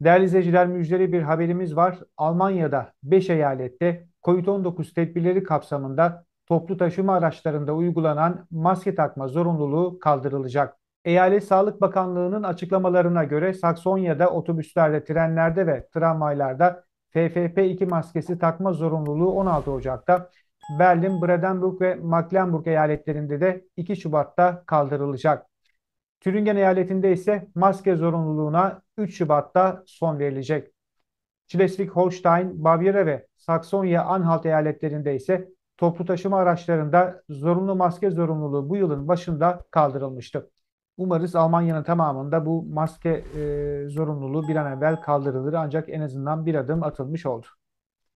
Değerli izleyiciler müjdeli bir haberimiz var. Almanya'da 5 eyalette COVID-19 tedbirleri kapsamında toplu taşıma araçlarında uygulanan maske takma zorunluluğu kaldırılacak. Eyalet Sağlık Bakanlığı'nın açıklamalarına göre Saksonya'da otobüslerde, trenlerde ve tramvaylarda FFP2 maskesi takma zorunluluğu 16 Ocak'ta, Berlin, Brandenburg ve Mecklenburg eyaletlerinde de 2 Şubat'ta kaldırılacak. Türingen eyaletinde ise maske zorunluluğuna 3 Şubat'ta son verilecek. Schleswig-Holstein, Bavyera ve Saksonya-Anhalt eyaletlerinde ise toplu taşıma araçlarında zorunlu maske zorunluluğu bu yılın başında kaldırılmıştı. Umarız Almanya'nın tamamında bu maske e, zorunluluğu bir an evvel kaldırılır ancak en azından bir adım atılmış oldu.